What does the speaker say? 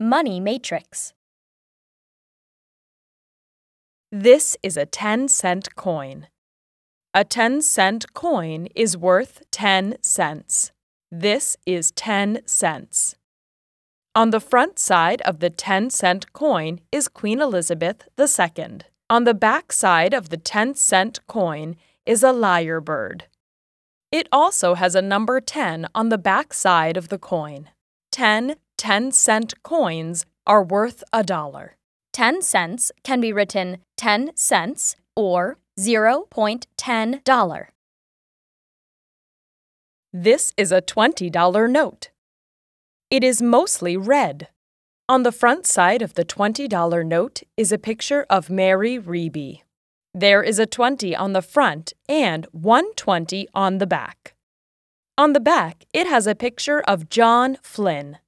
Money Matrix. This is a 10 cent coin. A 10 cent coin is worth 10 cents. This is 10 cents. On the front side of the 10 cent coin is Queen Elizabeth II. On the back side of the 10 cent coin is a lyre bird. It also has a number 10 on the back side of the coin. 10 10 cent coins are worth a dollar. 10 cents can be written 10 cents or 0.10 dollar. This is a $20 note. It is mostly red. On the front side of the $20 note is a picture of Mary Reeby. There is a 20 on the front and 120 on the back. On the back, it has a picture of John Flynn.